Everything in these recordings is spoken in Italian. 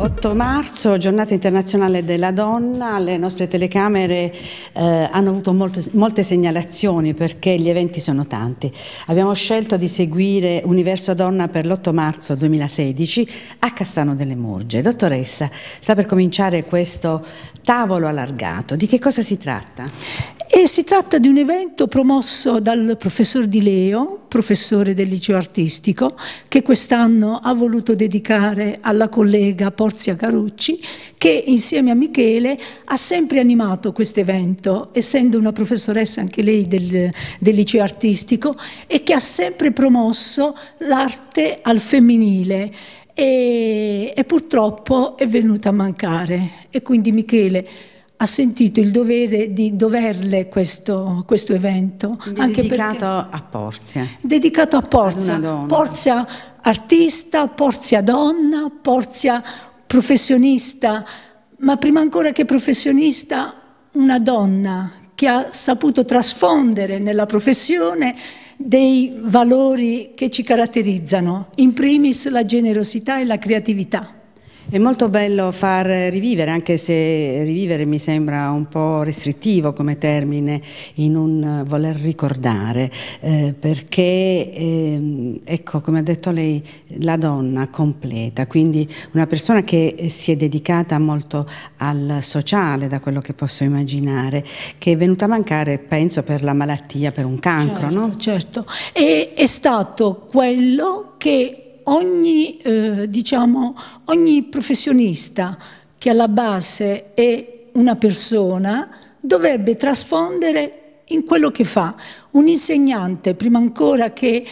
8 marzo, giornata internazionale della donna, le nostre telecamere eh, hanno avuto molto, molte segnalazioni perché gli eventi sono tanti. Abbiamo scelto di seguire Universo Donna per l'8 marzo 2016 a Cassano delle Murge. Dottoressa, sta per cominciare questo tavolo allargato, di che cosa si tratta? E si tratta di un evento promosso dal professor Di Leo, professore del liceo artistico, che quest'anno ha voluto dedicare alla collega Porzia Carucci, che insieme a Michele ha sempre animato questo evento, essendo una professoressa anche lei del, del liceo artistico, e che ha sempre promosso l'arte al femminile. E, e purtroppo è venuta a mancare. E quindi Michele ha sentito il dovere di doverle questo, questo evento. Quindi anche dedicato a Porzia. Dedicato a Porzia. Porzia artista, Porzia donna, Porzia professionista, ma prima ancora che professionista una donna che ha saputo trasfondere nella professione dei valori che ci caratterizzano, in primis la generosità e la creatività. È molto bello far rivivere, anche se rivivere mi sembra un po' restrittivo come termine in un eh, voler ricordare, eh, perché eh, ecco, come ha detto lei, la donna completa, quindi una persona che si è dedicata molto al sociale, da quello che posso immaginare, che è venuta a mancare, penso, per la malattia, per un cancro, certo, no? Certo, e, è stato quello che ogni, eh, diciamo, ogni professionista che alla base è una persona dovrebbe trasfondere in quello che fa. Un insegnante, prima ancora che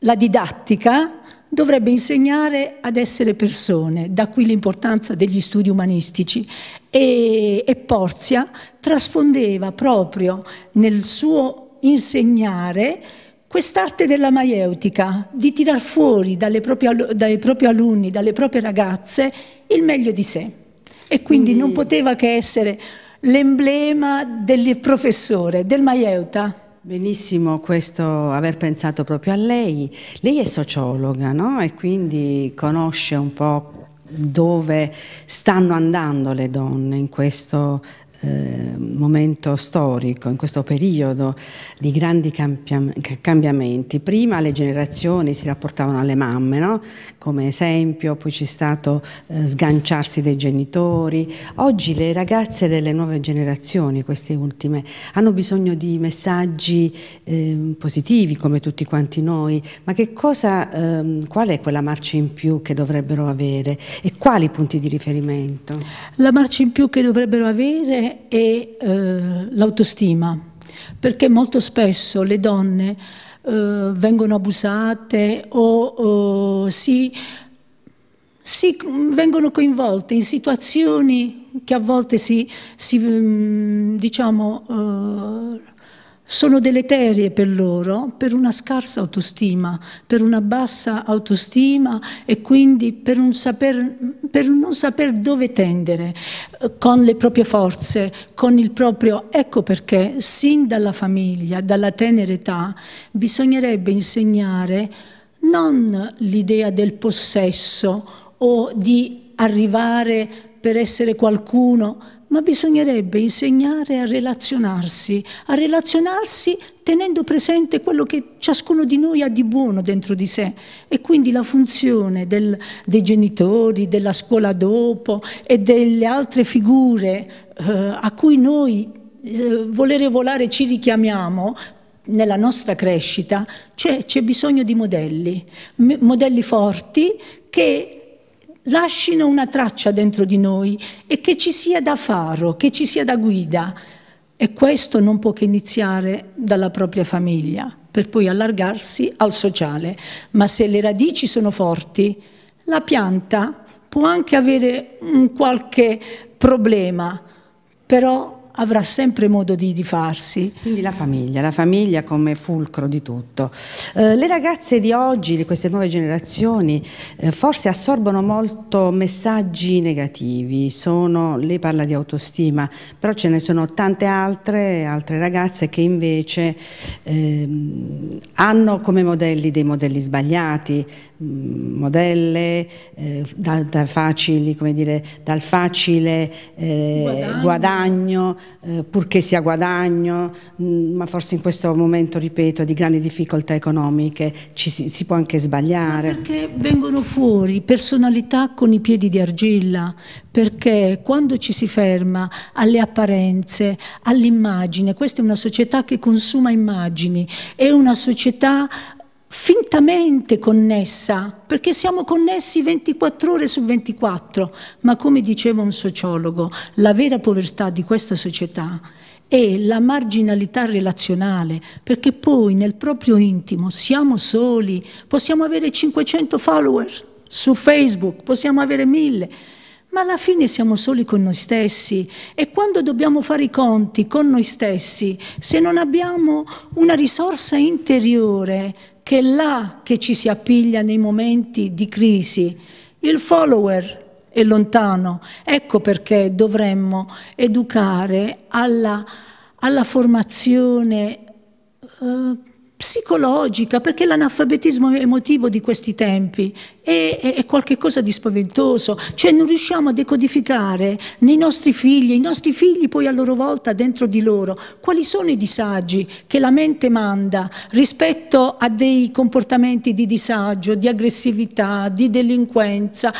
la didattica, dovrebbe insegnare ad essere persone, da qui l'importanza degli studi umanistici. E, e Porzia trasfondeva proprio nel suo insegnare Quest'arte della maieutica, di tirar fuori proprie, dai propri alunni, dalle proprie ragazze, il meglio di sé. E quindi mm. non poteva che essere l'emblema del professore, del maieuta. Benissimo questo aver pensato proprio a lei. Lei è sociologa, no? E quindi conosce un po' dove stanno andando le donne in questo eh, momento storico, in questo periodo di grandi cambiamenti. Prima le generazioni si rapportavano alle mamme no? come esempio, poi c'è stato eh, sganciarsi dei genitori. Oggi le ragazze delle nuove generazioni, queste ultime, hanno bisogno di messaggi eh, positivi come tutti quanti noi, ma che cosa, ehm, qual è quella marcia in più che dovrebbero avere e quali punti di riferimento? La marcia in più che dovrebbero avere e eh, l'autostima, perché molto spesso le donne eh, vengono abusate o eh, si, si, vengono coinvolte in situazioni che a volte si, si mm, diciamo, eh, sono deleterie per loro, per una scarsa autostima, per una bassa autostima e quindi per, un saper, per non saper dove tendere con le proprie forze, con il proprio... Ecco perché sin dalla famiglia, dalla tenera età, bisognerebbe insegnare non l'idea del possesso o di arrivare per essere qualcuno, ma bisognerebbe insegnare a relazionarsi, a relazionarsi tenendo presente quello che ciascuno di noi ha di buono dentro di sé e quindi la funzione del, dei genitori, della scuola dopo e delle altre figure eh, a cui noi eh, volere volare ci richiamiamo nella nostra crescita, cioè c'è, bisogno di modelli, modelli forti che lasciano una traccia dentro di noi e che ci sia da faro, che ci sia da guida. E questo non può che iniziare dalla propria famiglia, per poi allargarsi al sociale. Ma se le radici sono forti, la pianta può anche avere un qualche problema, però avrà sempre modo di, di farsi. Quindi la famiglia, la famiglia come fulcro di tutto. Eh, le ragazze di oggi, di queste nuove generazioni, eh, forse assorbono molto messaggi negativi, sono, lei parla di autostima, però ce ne sono tante altre, altre ragazze che invece eh, hanno come modelli dei modelli sbagliati, mm, modelle eh, da, da facili, dire, dal facile eh, guadagno. guadagno eh, purché sia guadagno, mm, ma forse in questo momento, ripeto, di grandi difficoltà economiche ci si, si può anche sbagliare. Ma perché vengono fuori personalità con i piedi di argilla, perché quando ci si ferma alle apparenze, all'immagine, questa è una società che consuma immagini, è una società fintamente connessa, perché siamo connessi 24 ore su 24, ma come diceva un sociologo, la vera povertà di questa società è la marginalità relazionale, perché poi nel proprio intimo siamo soli, possiamo avere 500 follower su Facebook, possiamo avere 1000, ma alla fine siamo soli con noi stessi e quando dobbiamo fare i conti con noi stessi, se non abbiamo una risorsa interiore, che è là che ci si appiglia nei momenti di crisi. Il follower è lontano, ecco perché dovremmo educare alla, alla formazione. Eh, psicologica, perché l'analfabetismo emotivo di questi tempi è, è, è, qualcosa di spaventoso, cioè non riusciamo a decodificare nei nostri figli, i nostri figli poi a loro volta dentro di loro, quali sono i disagi che la mente manda rispetto a dei comportamenti di disagio, di aggressività, di delinquenza,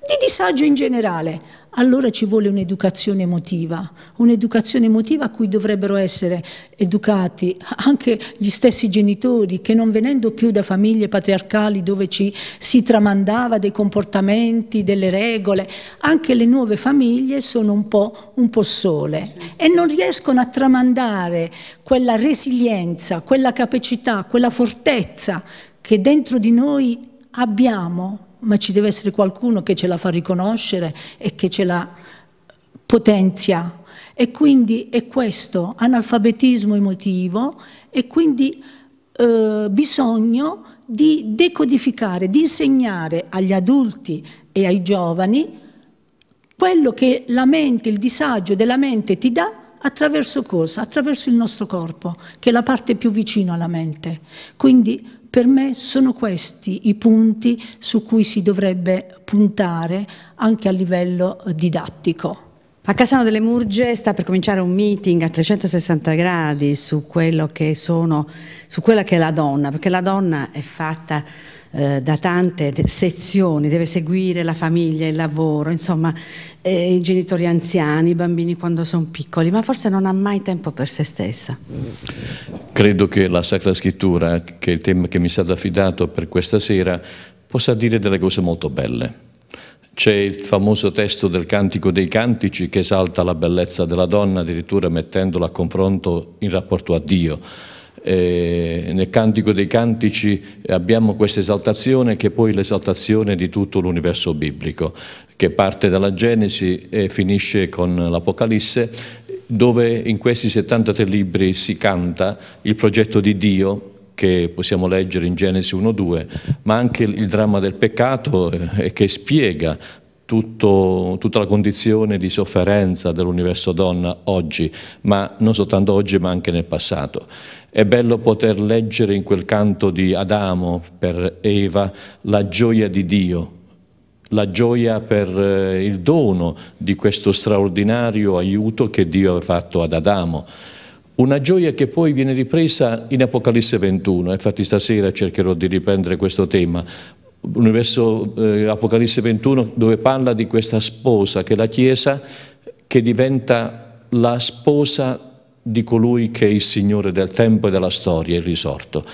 di disagio in generale allora ci vuole un'educazione emotiva, un'educazione emotiva a cui dovrebbero essere educati anche gli stessi genitori che non venendo più da famiglie patriarcali dove ci si tramandava dei comportamenti, delle regole, anche le nuove famiglie sono un po', un po sole e non riescono a tramandare quella resilienza, quella capacità, quella fortezza che dentro di noi abbiamo ma ci deve essere qualcuno che ce la fa riconoscere e che ce la potenzia. E quindi è questo, analfabetismo emotivo e quindi eh, bisogno di decodificare, di insegnare agli adulti e ai giovani quello che la mente, il disagio della mente ti dà attraverso cosa? Attraverso il nostro corpo, che è la parte più vicina alla mente. Quindi per me sono questi i punti su cui si dovrebbe puntare anche a livello eh, didattico. A Casano delle Murge sta per cominciare un meeting a 360 gradi su, che sono, su quella che è la donna, perché la donna è fatta eh, da tante sezioni, deve seguire la famiglia, il lavoro, insomma eh, i genitori anziani, i bambini quando sono piccoli, ma forse non ha mai tempo per se stessa. Credo che la Sacra Scrittura, che è il tema che mi è stato affidato per questa sera, possa dire delle cose molto belle. C'è il famoso testo del Cantico dei Cantici che esalta la bellezza della donna, addirittura mettendola a confronto in rapporto a Dio eh, nel Cantico dei Cantici abbiamo questa esaltazione che è poi l'esaltazione di tutto l'universo biblico, che parte dalla Genesi e finisce con l'Apocalisse, dove in questi 73 libri si canta il progetto di Dio che possiamo leggere in Genesi 1-2, ma anche il dramma del peccato eh, che spiega tutto, tutta la condizione di sofferenza dell'universo donna oggi, ma non soltanto oggi ma anche nel passato. È bello poter leggere in quel canto di Adamo per Eva la gioia di Dio, la gioia per eh, il dono di questo straordinario aiuto che Dio ha fatto ad Adamo. Una gioia che poi viene ripresa in Apocalisse 21, infatti stasera cercherò di riprendere questo tema, l'universo eh, Apocalisse 21 dove parla di questa sposa che è la Chiesa che diventa la sposa di colui che è il Signore del tempo e della storia, il risorto.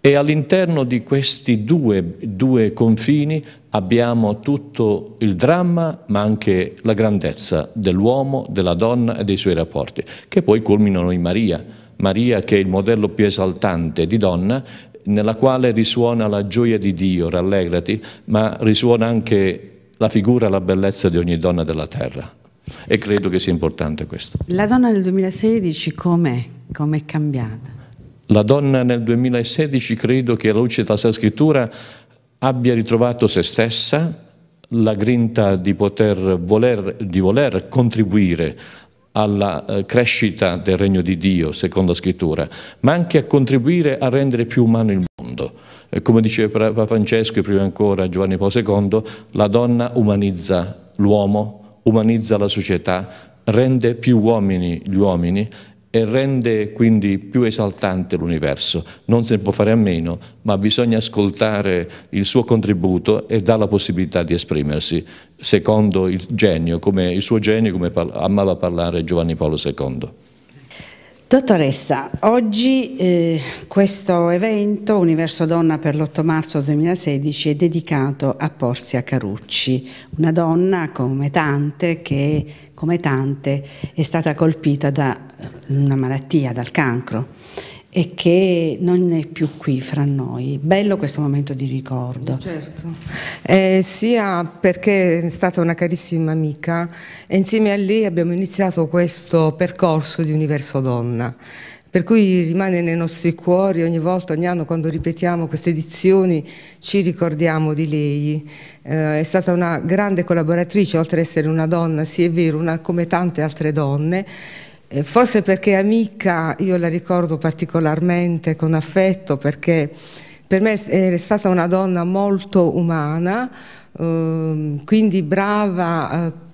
E all'interno di questi due, due, confini abbiamo tutto il dramma, ma anche la grandezza dell'uomo, della donna e dei suoi rapporti, che poi culminano in Maria. Maria che è il modello più esaltante di donna, nella quale risuona la gioia di Dio, rallegrati, ma risuona anche la figura e la bellezza di ogni donna della terra e credo che sia importante questo. La donna nel 2016 com'è? Com'è cambiata? La donna nel 2016 credo che alla luce della scrittura abbia ritrovato se stessa, la grinta di poter voler, di voler contribuire alla eh, crescita del regno di Dio, secondo la scrittura, ma anche a contribuire a rendere più umano il mondo. Come diceva Papa Francesco e prima ancora Giovanni Paolo II, la donna umanizza l'uomo, umanizza la società, rende più uomini gli uomini e rende quindi più esaltante l'universo. Non se ne può fare a meno, ma bisogna ascoltare il suo contributo e dà la possibilità di esprimersi, secondo il genio, come, il suo genio come par amava parlare Giovanni Paolo II. Dottoressa, oggi eh, questo evento Universo Donna per l'8 marzo 2016 è dedicato a Porzia Carucci, una donna come tante che come tante è stata colpita da una malattia, dal cancro e che non è più qui fra noi. Bello questo momento di ricordo. Certo, eh, sia perché è stata una carissima amica e insieme a lei abbiamo iniziato questo percorso di universo donna. Per cui rimane nei nostri cuori ogni volta, ogni anno quando ripetiamo queste edizioni ci ricordiamo di lei. Eh, è stata una grande collaboratrice, oltre ad essere una donna, sì è vero, una, come tante altre donne, eh, forse perché amica io la ricordo particolarmente con affetto perché per me è stata una donna molto umana, ehm, quindi brava. Eh,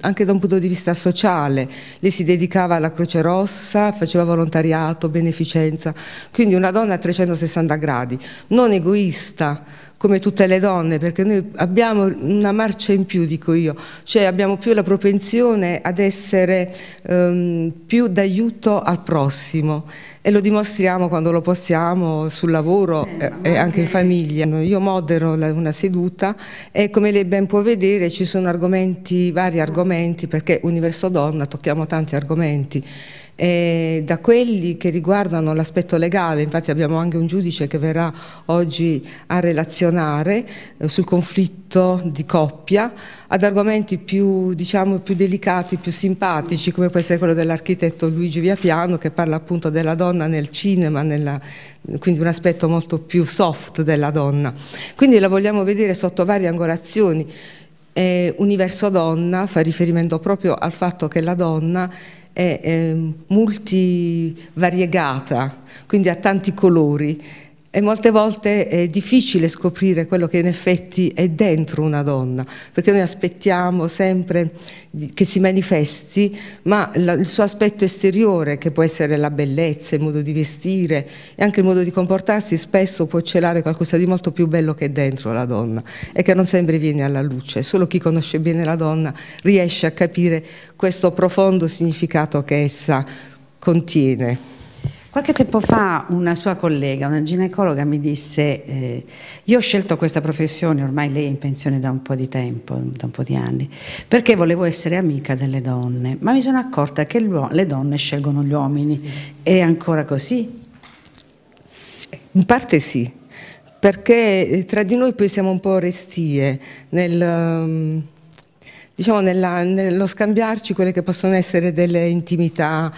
anche da un punto di vista sociale, lei si dedicava alla Croce Rossa, faceva volontariato, beneficenza, quindi una donna a 360 gradi, non egoista, come tutte le donne, perché noi abbiamo una marcia in più, dico io, cioè abbiamo più la propensione ad essere ehm, più d'aiuto al prossimo e lo dimostriamo quando lo possiamo sul lavoro eh, e anche in famiglia. Io modero la, una seduta e come lei ben può vedere ci sono argomenti, vari argomenti, perché Universo Donna tocchiamo tanti argomenti eh, da quelli che riguardano l'aspetto legale, infatti abbiamo anche un giudice che verrà oggi a relazionare eh, sul conflitto di coppia, ad argomenti più, diciamo, più delicati, più simpatici, come può essere quello dell'architetto Luigi Viapiano che parla appunto della donna nel cinema, nella, quindi un aspetto molto più soft della donna. Quindi la vogliamo vedere sotto varie angolazioni. Eh, universo donna fa riferimento proprio al fatto che la donna è, è ehm, multivariegata, quindi ha tanti colori e molte volte è difficile scoprire quello che in effetti è dentro una donna, perché noi aspettiamo sempre che si manifesti, ma il suo aspetto esteriore, che può essere la bellezza, il modo di vestire e anche il modo di comportarsi, spesso può celare qualcosa di molto più bello che è dentro la donna e che non sempre viene alla luce. Solo chi conosce bene la donna riesce a capire questo profondo significato che essa contiene. Qualche tempo fa una sua collega, una ginecologa, mi disse, eh, io ho scelto questa professione, ormai lei è in pensione da un po' di tempo, da un po' di anni, perché volevo essere amica delle donne, ma mi sono accorta che le donne scelgono gli uomini. Sì. È ancora così? In parte sì, perché eh, tra di noi poi siamo un po' restie nel mm, diciamo, nella, nello scambiarci quelle che possono essere delle intimità,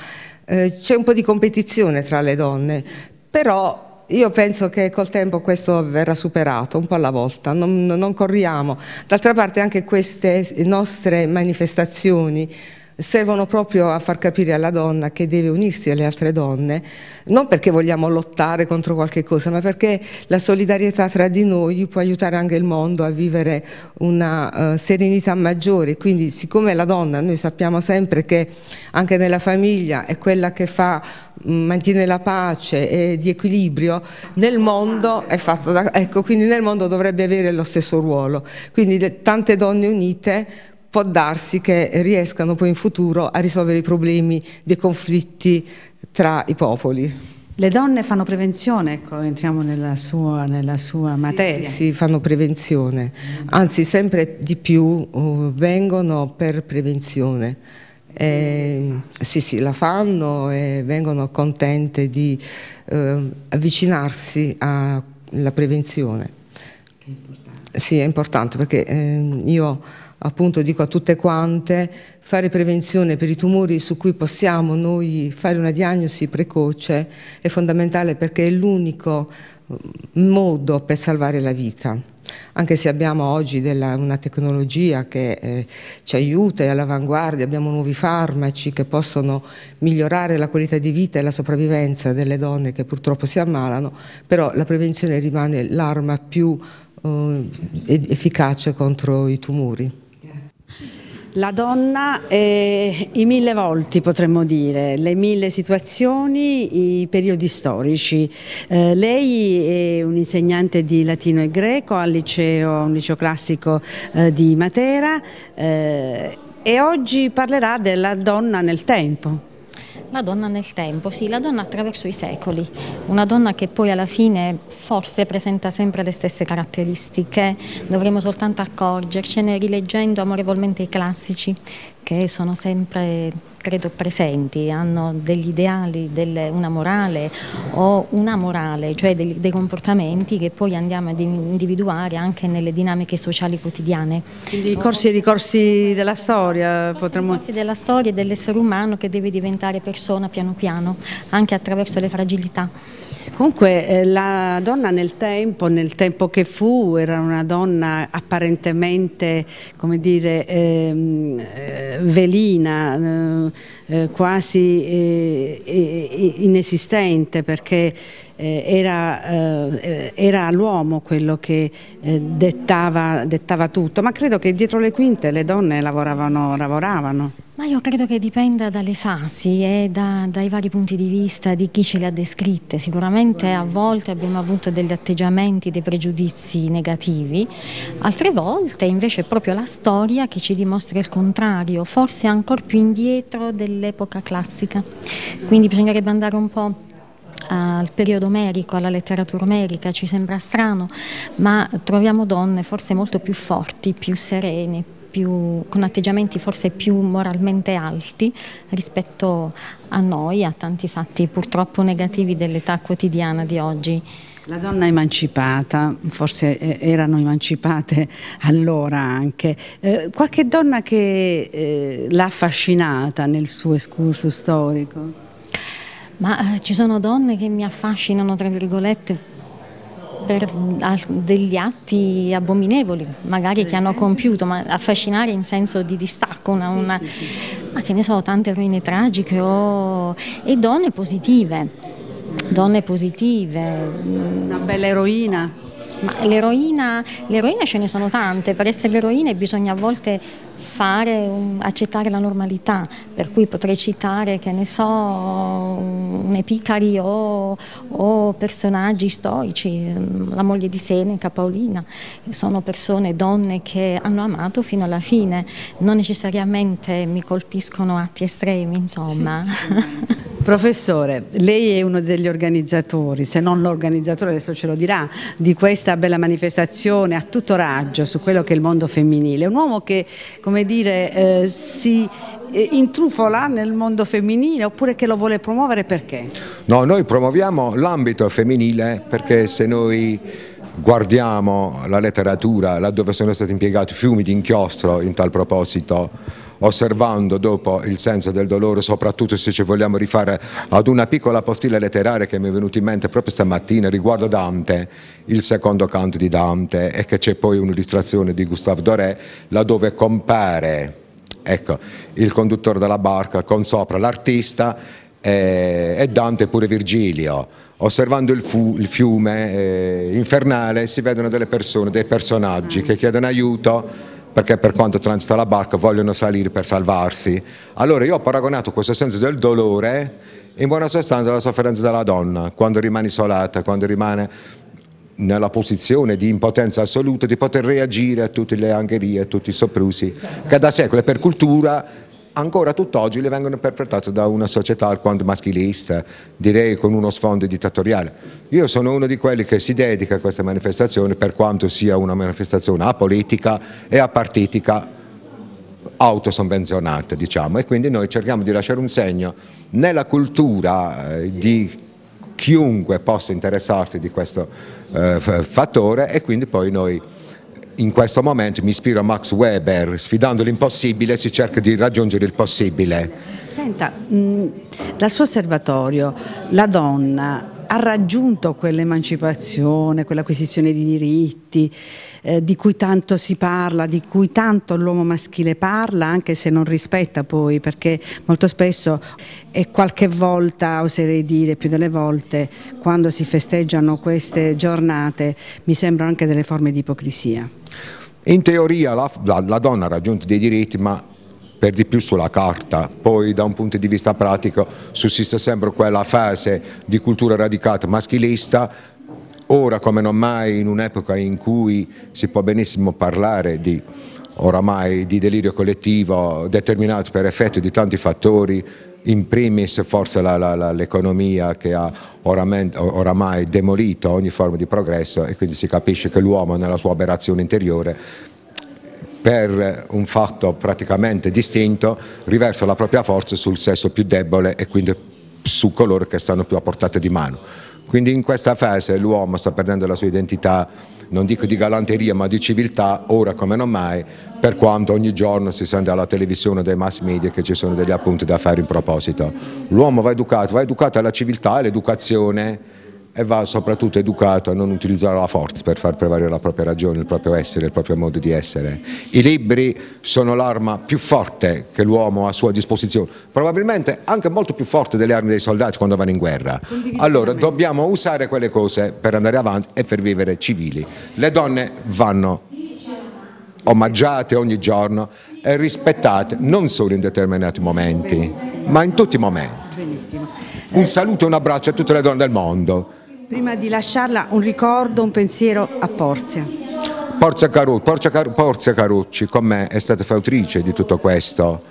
eh, c'è un po' di competizione tra le donne, però io penso che col tempo questo verrà superato un po' alla volta, non, non corriamo. D'altra parte anche queste nostre manifestazioni servono proprio a far capire alla donna che deve unirsi alle altre donne, non perché vogliamo lottare contro qualche cosa, ma perché la solidarietà tra di noi può aiutare anche il mondo a vivere una uh, serenità maggiore. Quindi siccome la donna, noi sappiamo sempre che anche nella famiglia è quella che fa, mm, mantiene la pace e di equilibrio, nel mondo è fatto da, ecco, quindi nel mondo dovrebbe avere lo stesso ruolo. Quindi le, tante donne unite può darsi che riescano poi in futuro a risolvere i problemi dei conflitti tra i popoli. Le donne fanno prevenzione, ecco, entriamo nella sua, nella sua sì, materia. Sì, sì, fanno prevenzione, anzi sempre di più uh, vengono per prevenzione. Eh, sì, sì, la fanno e vengono contente di eh, avvicinarsi alla prevenzione. Che importante. Sì, è importante perché eh, io appunto dico a tutte quante, fare prevenzione per i tumori su cui possiamo noi fare una diagnosi precoce è fondamentale perché è l'unico mm, modo per salvare la vita. Anche se abbiamo oggi della, una tecnologia che eh, ci aiuta, è all'avanguardia, abbiamo nuovi farmaci che possono migliorare la qualità di vita e la sopravvivenza delle donne che purtroppo si ammalano, però la prevenzione rimane l'arma più eh, efficace contro i tumori. La donna e i mille volti potremmo dire, le mille situazioni, i periodi storici. Eh, lei è un'insegnante di latino e greco al liceo, un liceo classico eh, di Matera eh, e oggi parlerà della donna nel tempo. La donna nel tempo, sì, la donna attraverso i secoli, una donna che poi alla fine forse presenta sempre le stesse caratteristiche, dovremmo soltanto accorgercene rileggendo amorevolmente i classici che sono sempre credo presenti, hanno degli ideali, delle, una morale o una morale, cioè dei, dei, comportamenti che poi andiamo ad individuare anche nelle dinamiche sociali quotidiane. Quindi i corsi e ricorsi della storia corsi potremmo... I corsi della storia e dell'essere umano che deve diventare persona piano piano, anche attraverso le fragilità. Comunque eh, la donna nel tempo, nel tempo che fu, era una donna apparentemente come dire, ehm, eh, velina, eh, eh quasi eh, eh, inesistente perché eh, era, eh, era l'uomo quello che eh, dettava, dettava, tutto, ma credo che dietro le quinte le donne lavoravano. lavoravano. Ma io credo che dipenda dalle fasi e da, dai vari punti di vista di chi ce le ha descritte. Sicuramente a volte abbiamo avuto degli atteggiamenti, dei pregiudizi negativi, altre volte invece è proprio la storia che ci dimostra il contrario, forse ancora più indietro dell'epoca classica. Quindi bisognerebbe andare un po' al periodo omerico, alla letteratura omerica, ci sembra strano, ma troviamo donne forse molto più forti, più serene, più, con atteggiamenti forse più moralmente alti rispetto a noi, a tanti fatti purtroppo negativi dell'età quotidiana di oggi. La donna emancipata, forse eh, erano emancipate allora anche, eh, qualche donna che eh, l'ha affascinata nel suo escurso storico? ma eh, ci sono donne che mi affascinano, tra virgolette, per degli atti abominevoli, magari che hanno compiuto, ma affascinare in senso di distacco, una, una, ma che ne so, tante ruine tragiche o... e donne positive, donne positive. Mm. Una bella eroina. Ma l'eroina, l'eroina ce ne sono tante, per essere eroine bisogna a volte fare un, accettare la normalità, per cui potrei citare, che ne so, un Epicari o, o personaggi stoici, ehm, la moglie di Seneca, Paolina, sono persone, donne che hanno amato fino alla fine, non necessariamente mi colpiscono atti estremi, insomma. Sì, sì. Professore, lei è uno degli organizzatori, se non l'organizzatore adesso ce lo dirà, di questa bella manifestazione a tutto raggio su quello che è il mondo femminile. Un uomo che, come dire, eh, si eh, intrufola nel mondo femminile oppure che lo vuole promuovere perché? No, noi promuoviamo l'ambito femminile perché se noi guardiamo la letteratura laddove sono stati impiegati fiumi di inchiostro in tal proposito, osservando dopo il senso del dolore, soprattutto se ci vogliamo rifare ad una piccola postilla letteraria che mi è venuta in mente proprio stamattina riguardo Dante, il secondo canto di Dante e che c'è poi un'illustrazione di Gustave Doré laddove compare ecco, il conduttore della barca con sopra l'artista e Dante pure Virgilio. Osservando il, fu, il fiume eh, infernale si vedono delle persone, dei personaggi che chiedono aiuto perché per quanto transita la barca vogliono salire per salvarsi. Allora io ho paragonato questo senso del dolore in buona sostanza alla sofferenza della donna, quando rimane isolata, quando rimane nella posizione di impotenza assoluta di poter reagire a tutte le angherie, a tutti i soprusi che da secoli per cultura ancora tutt'oggi le vengono perpetrate da una società alquanto maschilista, direi con uno sfondo dittatoriale. Io sono uno di quelli che si dedica a questa manifestazione per quanto sia una manifestazione apolitica e apartitica autosonvenzionata, diciamo, e quindi noi cerchiamo di lasciare un segno nella cultura eh, di chiunque possa interessarsi di questo eh, fattore e quindi poi noi in questo momento mi ispiro a Max Weber, sfidando l'impossibile si cerca di raggiungere il possibile. Senta, mm, dal suo osservatorio la donna ha raggiunto quell'emancipazione, quell'acquisizione di diritti eh, di cui tanto si parla, di cui tanto l'uomo maschile parla, anche se non rispetta poi, perché molto spesso e qualche volta, oserei dire più delle volte, quando si festeggiano queste giornate mi sembrano anche delle forme di ipocrisia. In teoria la, la, la donna ha raggiunto dei diritti, ma per di più sulla carta, poi da un punto di vista pratico sussiste sempre quella fase di cultura radicata maschilista, ora come non mai in un'epoca in cui si può benissimo parlare di oramai di delirio collettivo determinato per effetto di tanti fattori in primis forse l'economia che ha oramai, oramai demolito ogni forma di progresso e quindi si capisce che l'uomo nella sua aberrazione interiore per un fatto praticamente distinto riversa la propria forza sul sesso più debole e quindi su coloro che stanno più a portata di mano. Quindi in questa fase l'uomo sta perdendo la sua identità, non dico di galanteria ma di civiltà, ora come non mai, per quanto ogni giorno si sente alla televisione dai mass media che ci sono degli appunti da fare in proposito. L'uomo va educato, va educato alla civiltà e all'educazione e va soprattutto educato a non utilizzare la forza per far prevalere la propria ragione, il proprio essere, il proprio modo di essere. I libri sono l'arma più forte che l'uomo ha a sua disposizione, probabilmente anche molto più forte delle armi dei soldati quando vanno in guerra. Allora dobbiamo usare quelle cose per andare avanti e per vivere civili. Le donne vanno omaggiate ogni giorno e rispettate non solo in determinati momenti, ma in tutti i momenti. Un saluto e un abbraccio a tutte le donne del mondo. Prima di lasciarla un ricordo, un pensiero a Porzia. Porzia, Caru Porzia Carucci con me è stata fautrice di tutto questo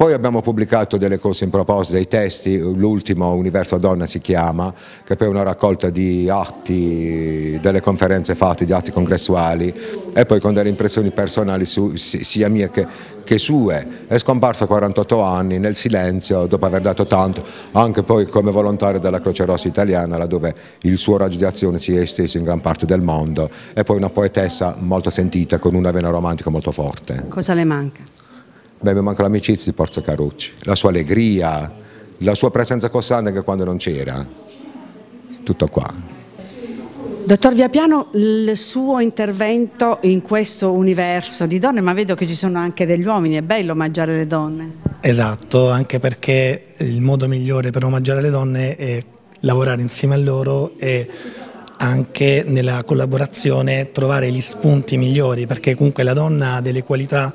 poi abbiamo pubblicato delle cose in proposito, dei testi, l'ultimo Universo Donna si chiama, che poi è una raccolta di atti, delle conferenze fatte, di atti congressuali e poi con delle impressioni personali su, sia mie che, che sue. È scomparso a 48 anni nel silenzio dopo aver dato tanto, anche poi come volontario della Croce Rossa Italiana, laddove il suo raggio di azione si è esteso in gran parte del mondo e poi una poetessa molto sentita con una vena romantica molto forte. Cosa le manca? beh, mi manca l'amicizia di Forza Carucci, la sua allegria, la sua presenza costante anche quando non c'era, tutto qua. Dottor Viapiano, il suo intervento in questo universo di donne, ma vedo che ci sono anche degli uomini, è bello omaggiare le donne. Esatto, anche perché il modo migliore per omaggiare le donne è lavorare insieme a loro e anche nella collaborazione trovare gli spunti migliori, perché comunque la donna ha delle qualità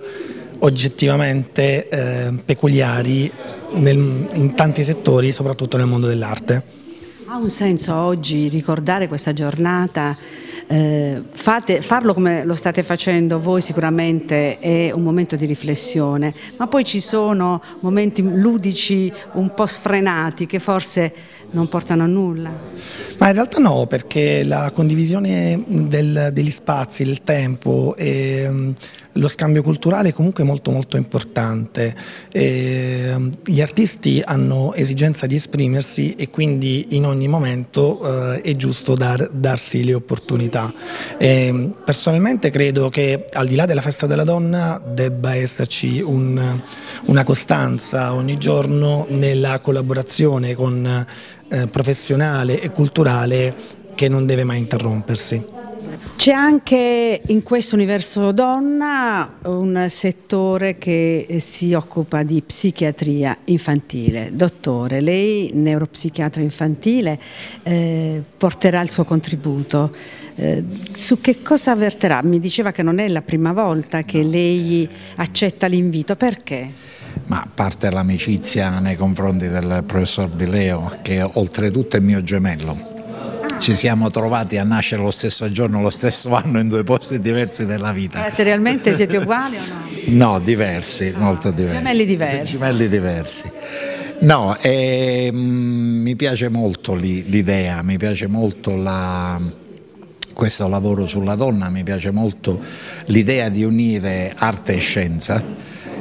oggettivamente eh, peculiari nel, in tanti settori, soprattutto nel mondo dell'arte. Ha un senso oggi ricordare questa giornata? Eh, fate, farlo come lo state facendo voi sicuramente è un momento di riflessione, ma poi ci sono momenti ludici un po' sfrenati che forse non portano a nulla. Ma in realtà no, perché la condivisione del, degli spazi, del tempo e ehm, lo scambio culturale è comunque molto molto importante. E ehm, gli artisti hanno esigenza di esprimersi e quindi in ogni momento eh, è giusto dar, darsi le opportunità. E ehm, personalmente credo che al di là della festa della donna debba esserci un, una costanza ogni giorno nella collaborazione con, eh, professionale e culturale che non deve mai interrompersi. C'è anche in questo universo donna un settore che eh, si occupa di psichiatria infantile. Dottore, lei neuropsichiatra infantile eh, porterà il suo contributo. Eh, su che cosa avverterà? Mi diceva che non è la prima volta che lei accetta l'invito, perché? ma parte l'amicizia nei confronti del professor Di Leo che oltretutto è mio gemello ci siamo trovati a nascere lo stesso giorno, lo stesso anno in due posti diversi della vita. Materialmente siete uguali o no? No, diversi, no. Ah, molto diversi. Gemelli diversi. Gemelli diversi. No, eh, mi piace molto l'idea, mi piace molto la, questo lavoro sulla donna, mi piace molto l'idea di unire arte e scienza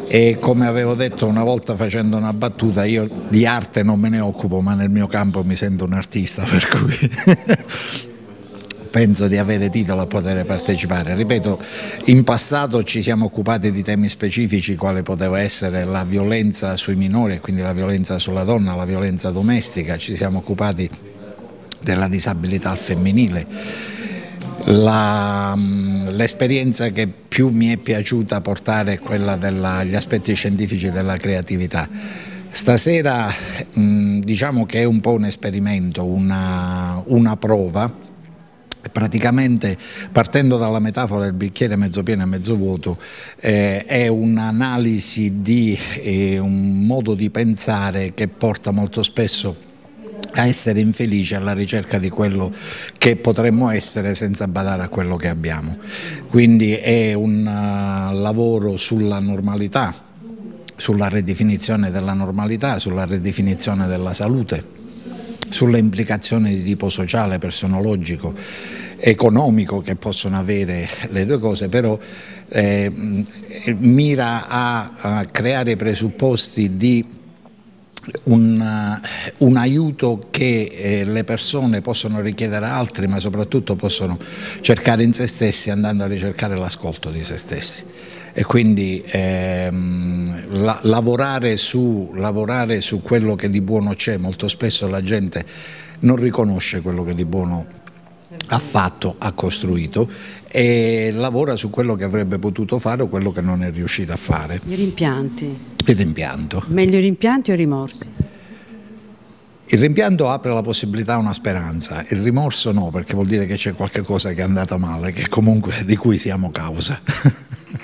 e come avevo detto una volta facendo una battuta io di arte non me ne occupo ma nel mio campo mi sento un artista per cui penso di avere titolo a poter partecipare. Ripeto, in passato ci siamo occupati di temi specifici quale poteva essere la violenza sui minori, quindi la violenza sulla donna, la violenza domestica, ci siamo occupati della disabilità al femminile Mm, l'esperienza che più mi è piaciuta portare è quella degli aspetti scientifici della creatività. Stasera mm, diciamo che è un po' un esperimento, una, una prova praticamente partendo dalla metafora del bicchiere mezzo pieno e mezzo vuoto eh, è un'analisi di eh, un modo di pensare che porta molto spesso a essere infelici alla ricerca di quello che potremmo essere senza badare a quello che abbiamo. Quindi è un uh, lavoro sulla normalità, sulla ridefinizione della normalità, sulla ridefinizione della salute, sulle implicazioni di tipo sociale, personologico, economico che possono avere le due cose, però eh, mira a, a creare presupposti di un, eh, un, aiuto che eh, le persone possono richiedere a altri ma soprattutto possono cercare in se stessi andando a ricercare l'ascolto di se stessi e quindi ehm, la, lavorare, su, lavorare, su, quello che di buono c'è molto spesso la gente non riconosce quello che di buono c'è ha fatto, ha costruito e lavora su quello che avrebbe potuto fare o quello che non è riuscito a fare. I rimpianti. Il rimpianto. Meglio rimpianti o rimorsi? Il rimpianto apre la possibilità a una speranza, il rimorso no, perché vuol dire che c'è qualcosa che è andata male, che comunque di cui siamo causa.